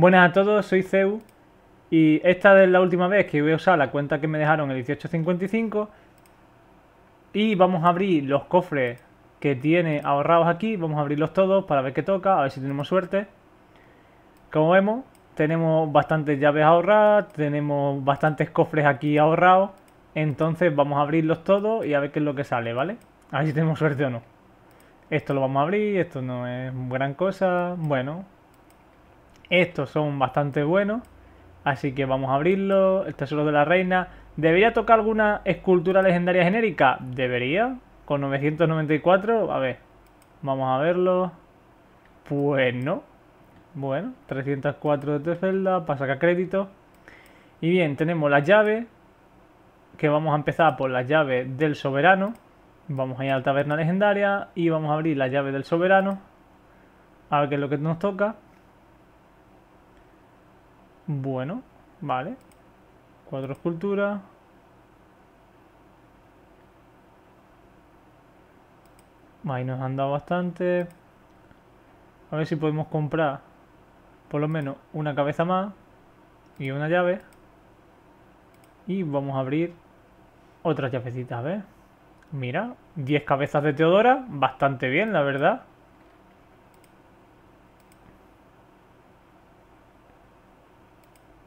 Buenas a todos, soy Ceu y esta es la última vez que voy a usar la cuenta que me dejaron el 1855 y vamos a abrir los cofres que tiene ahorrados aquí, vamos a abrirlos todos para ver qué toca, a ver si tenemos suerte. Como vemos, tenemos bastantes llaves ahorradas, tenemos bastantes cofres aquí ahorrados, entonces vamos a abrirlos todos y a ver qué es lo que sale, ¿vale? A ver si tenemos suerte o no. Esto lo vamos a abrir, esto no es gran cosa, bueno, estos son bastante buenos. Así que vamos a abrirlo. El tesoro de la reina. ¿Debería tocar alguna escultura legendaria genérica? Debería. Con 994. A ver. Vamos a verlo. Pues no. Bueno, 304 de Tefelda, pasa acá crédito. Y bien, tenemos las llaves. Que vamos a empezar por las llaves del soberano. Vamos a ir a la taberna legendaria y vamos a abrir la llave del soberano. A ver qué es lo que nos toca. Bueno, vale. Cuatro esculturas. Ahí nos han dado bastante. A ver si podemos comprar por lo menos una cabeza más y una llave. Y vamos a abrir otras llavecitas, ¿ves? Mira, 10 cabezas de Teodora, bastante bien, la verdad.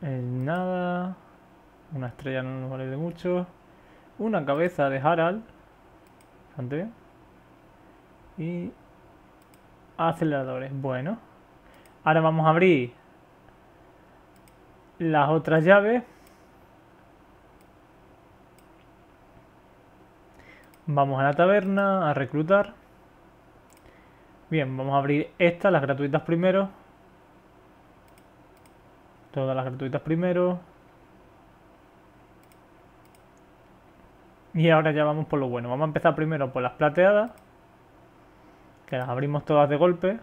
En nada. Una estrella no nos vale de mucho. Una cabeza de Harald. Bastante Y aceleradores. Bueno. Ahora vamos a abrir las otras llaves. Vamos a la taberna a reclutar. Bien, vamos a abrir estas, las gratuitas primero. Todas las gratuitas primero. Y ahora ya vamos por lo bueno. Vamos a empezar primero por las plateadas. Que las abrimos todas de golpe.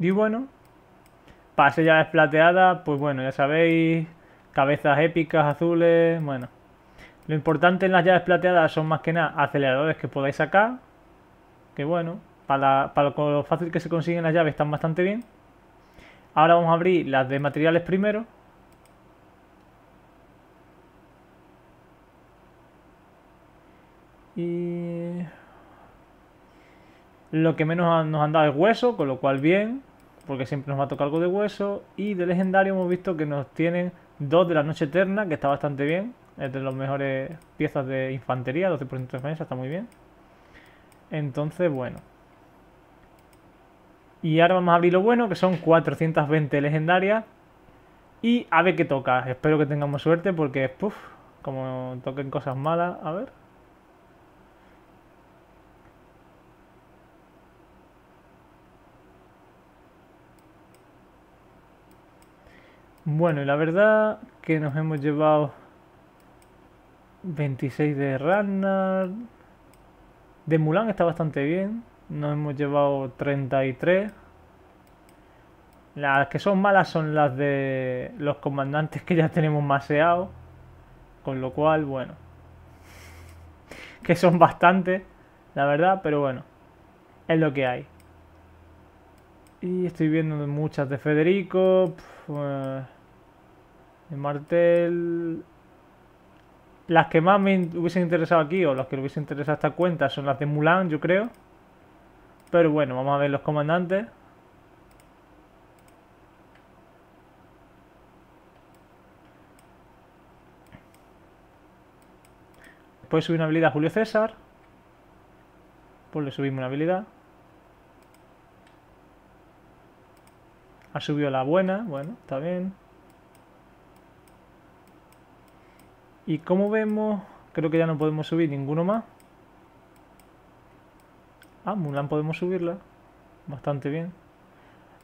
Y bueno, pase ya plateadas. pues bueno, ya sabéis, cabezas épicas, azules, bueno. Lo importante en las llaves plateadas son más que nada aceleradores que podáis sacar, que bueno, para, para lo fácil que se consiguen las llaves están bastante bien. Ahora vamos a abrir las de materiales primero. Y... Lo que menos nos han dado es hueso, con lo cual bien, porque siempre nos va a tocar algo de hueso. Y de legendario hemos visto que nos tienen dos de la noche eterna, que está bastante bien. Es de las mejores piezas de infantería, 12% de defensa, está muy bien. Entonces, bueno. Y ahora vamos a abrir lo bueno, que son 420 legendarias. Y a ver qué toca. Espero que tengamos suerte porque, puff, como toquen cosas malas, a ver. Bueno, y la verdad que nos hemos llevado 26 de Ragnar, de Mulan está bastante bien. Nos hemos llevado 33. Las que son malas son las de los comandantes que ya tenemos maseados. Con lo cual, bueno. Que son bastantes, la verdad, pero bueno. Es lo que hay. Y estoy viendo muchas de Federico. Eh, de Martel. Las que más me hubiesen interesado aquí o las que le hubiesen interesado esta cuenta son las de Mulan, yo creo. Pero bueno, vamos a ver los comandantes. después subir una habilidad a Julio César. Pues le subimos una habilidad. Ha subido la buena, bueno, está bien. Y como vemos, creo que ya no podemos subir ninguno más. Ah, Mulan podemos subirla. Bastante bien.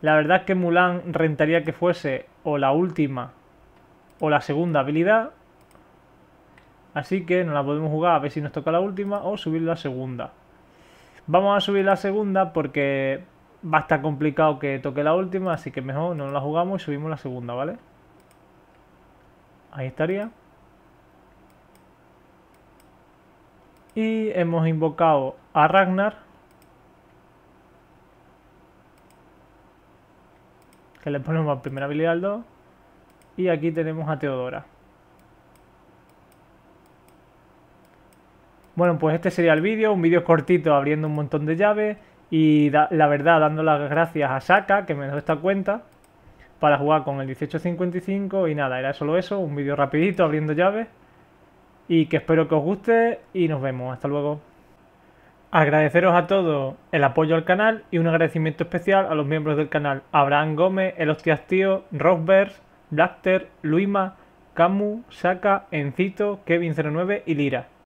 La verdad es que Mulan rentaría que fuese o la última o la segunda habilidad. Así que no la podemos jugar a ver si nos toca la última o subir la segunda. Vamos a subir la segunda porque va a estar complicado que toque la última, así que mejor no la jugamos y subimos la segunda, ¿vale? Ahí estaría. y hemos invocado a Ragnar que le ponemos la primera habilidad al 2 y aquí tenemos a Teodora bueno pues este sería el vídeo, un vídeo cortito abriendo un montón de llaves y la verdad dando las gracias a Saka que me dio esta cuenta para jugar con el 1855 y nada, era solo eso, un vídeo rapidito abriendo llaves y que espero que os guste y nos vemos. Hasta luego. Agradeceros a todos el apoyo al canal y un agradecimiento especial a los miembros del canal Abraham Gómez, El Hostias Tío, Rockverse, Blaster, Luima, Camu, Saka, Encito, Kevin09 y Lira.